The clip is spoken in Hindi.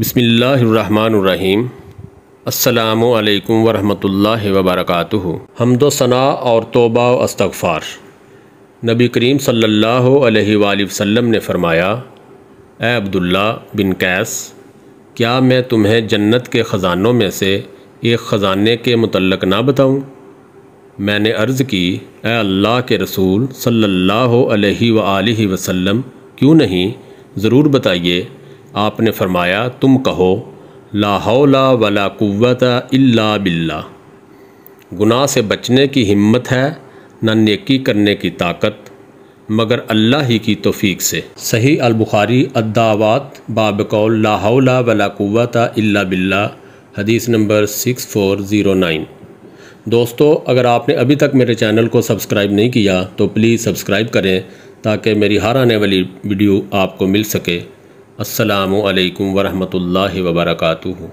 बसमीम् अल्लाम वरहमल वबरक हमदोसना और तोबा अस्तफ़ार नबी करीम सल्लल्लाहु अलैहि वसल्लम ने फ़रमाया अब्दुल्ला बिन कैस क्या मैं तुम्हें जन्नत के ख़ज़ानों में से एक ख़ज़ाने के मतलक़ ना बताऊँ मैंने अर्ज़ की ए अल्लाह के रसूल सल्लल्लाहु अलैहि वसल्लम क्यों नहीं ज़रूर बताइए आपने फरमाया तुम कहो ला हौला वला कुत इल्ला बिल्ला गुनाह से बचने की हिम्मत है न नेकी करने की ताकत मगर अल्लाह ही की तोफ़ीक से सही अलबुखारी अद्दावात बाबकौल ला हौला वला कुत इल्ला बिल्ला हदीस number six four zero nine दोस्तों अगर आपने अभी तक मेरे चैनल को सब्सक्राइब नहीं किया तो प्लीज़ सब्सक्राइब करें ताकि मेरी हर आने वाली वीडियो आपको मिल सके असलकम वरहमल वबरकू